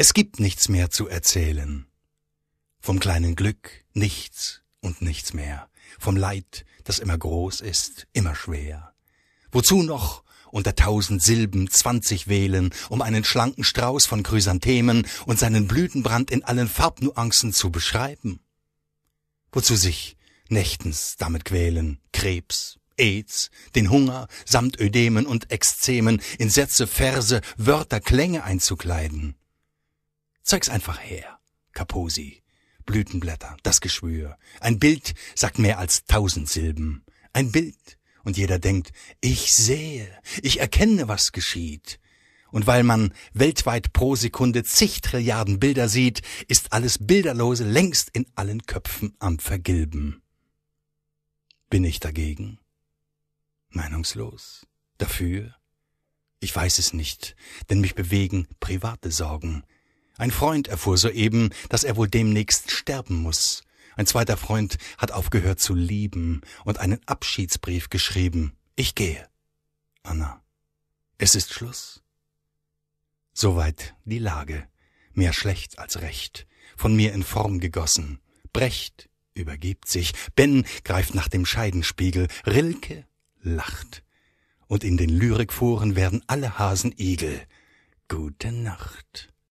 Es gibt nichts mehr zu erzählen. Vom kleinen Glück nichts und nichts mehr. Vom Leid, das immer groß ist, immer schwer. Wozu noch unter tausend Silben zwanzig wählen, um einen schlanken Strauß von Chrysanthemen und seinen Blütenbrand in allen Farbnuancen zu beschreiben? Wozu sich nächtens damit quälen, Krebs, Aids, den Hunger samt Ödemen und Exzemen in Sätze, Verse, Wörter, Klänge einzukleiden? Zeig's einfach her. Kaposi. Blütenblätter, das Geschwür. Ein Bild sagt mehr als tausend Silben. Ein Bild. Und jeder denkt, ich sehe, ich erkenne, was geschieht. Und weil man weltweit pro Sekunde zig Trilliarden Bilder sieht, ist alles Bilderlose längst in allen Köpfen am Vergilben. Bin ich dagegen? Meinungslos? Dafür? Ich weiß es nicht, denn mich bewegen private Sorgen, ein Freund erfuhr soeben, dass er wohl demnächst sterben muss. Ein zweiter Freund hat aufgehört zu lieben und einen Abschiedsbrief geschrieben. Ich gehe. Anna. Es ist Schluss. Soweit die Lage. Mehr schlecht als recht. Von mir in Form gegossen. Brecht übergibt sich. Ben greift nach dem Scheidenspiegel. Rilke lacht. Und in den Lyrikforen werden alle Hasen Igel. Gute Nacht.